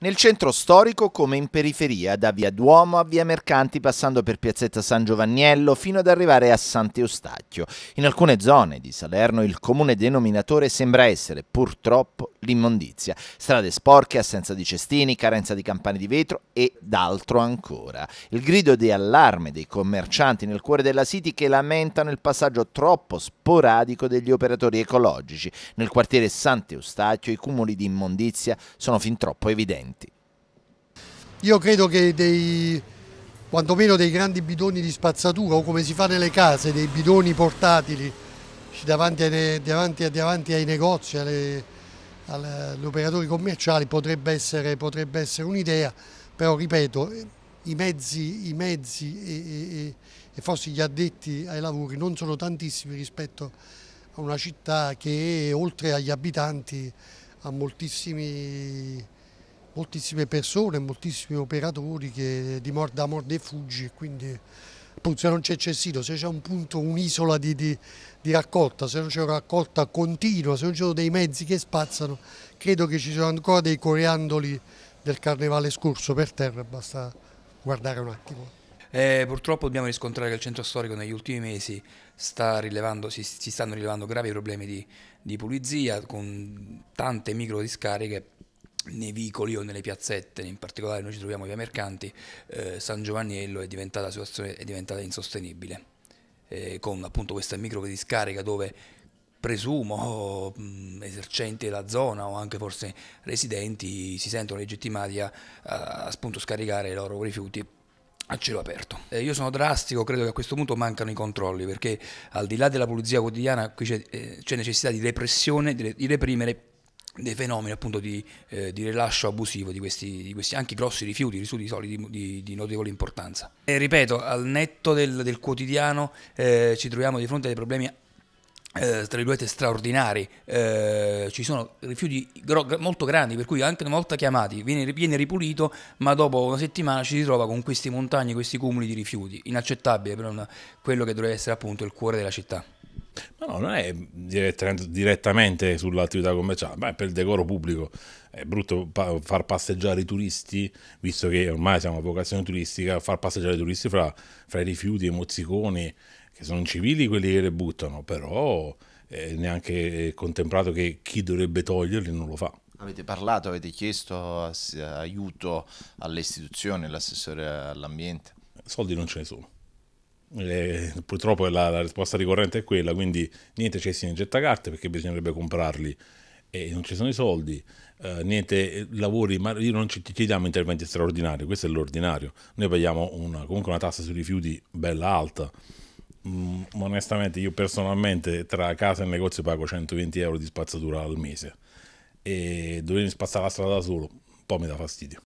nel centro storico come in periferia, da via Duomo a via Mercanti, passando per piazzetta San Giovanniello fino ad arrivare a Sant'Eustacchio. In alcune zone di Salerno il comune denominatore sembra essere purtroppo l'immondizia. Strade sporche, assenza di cestini, carenza di campane di vetro e d'altro ancora. Il grido di allarme dei commercianti nel cuore della City che lamentano il passaggio troppo sporadico degli operatori ecologici. Nel quartiere Sant'Eustacchio i cumuli di immondizia sono fin troppo evidenti. Io credo che dei, quantomeno dei grandi bidoni di spazzatura o come si fa nelle case, dei bidoni portatili davanti ai, davanti, davanti ai negozi, alle, alle, agli operatori commerciali potrebbe essere, essere un'idea, però ripeto i mezzi, i mezzi e, e, e, forse gli addetti ai lavori non sono tantissimi rispetto a una città che oltre agli abitanti ha moltissimi moltissime persone, moltissimi operatori che di morda a e fuggi quindi se non c'è cessino, se c'è un punto, un'isola di, di, di, raccolta, se non c'è una raccolta continua, se non ci sono dei mezzi che spazzano, credo che ci siano ancora dei coriandoli del carnevale scorso per terra, basta guardare un attimo. Eh, purtroppo dobbiamo riscontrare che il centro storico negli ultimi mesi sta si, si, stanno rilevando gravi problemi di, di pulizia con tante micro discariche nei vicoli o nelle piazzette, in particolare noi ci troviamo via Mercanti, eh, San Giovanniello è diventata, situazione è diventata insostenibile, eh, con appunto questa micro discarica dove presumo mh, esercenti della zona o anche forse residenti si sentono legittimati a, a, a scaricare i loro rifiuti a cielo aperto. Eh, io sono drastico, credo che a questo punto mancano i controlli perché al di là della pulizia quotidiana qui c'è, eh, c'è necessità di repressione, di, reprimere dei fenomeni appunto di, eh, di rilascio abusivo di questi, di questi, anche grossi rifiuti, rifiuti solidi di, di notevole importanza. E ripeto, al netto del, del quotidiano eh, ci troviamo di fronte a dei problemi eh, tra virgolette straordinari, eh, ci sono rifiuti gro- molto grandi per cui anche una volta chiamati viene, viene, ripulito ma dopo una settimana ci si trova con queste montagne, questi cumuli di rifiuti, inaccettabile per una, quello che dovrebbe essere appunto il cuore della città. Ma no, non è direttamente, direttamente sull'attività commerciale, ma è per il decoro pubblico. È brutto pa- far passeggiare i turisti, visto che ormai siamo a vocazione turistica, far passeggiare i turisti fra, fra i rifiuti e i mozziconi, che sono civili quelli che le buttano, però è eh, neanche contemplato che chi dovrebbe toglierli non lo fa. Avete parlato, avete chiesto aiuto alle istituzioni, all'assessore all'ambiente? Soldi non ce ne sono. E eh, purtroppo la, la, risposta ricorrente è quella, quindi niente in gettacarte perché bisognerebbe comprarli e non ci sono i soldi, eh, niente eh, lavori, ma io non ci chiediamo interventi straordinari, questo è l'ordinario, noi paghiamo una, comunque una tassa sui rifiuti bella alta, mm, onestamente io personalmente tra casa e negozio pago 120 euro di spazzatura al mese e dovermi spazzare la strada da solo un po' mi dà fastidio.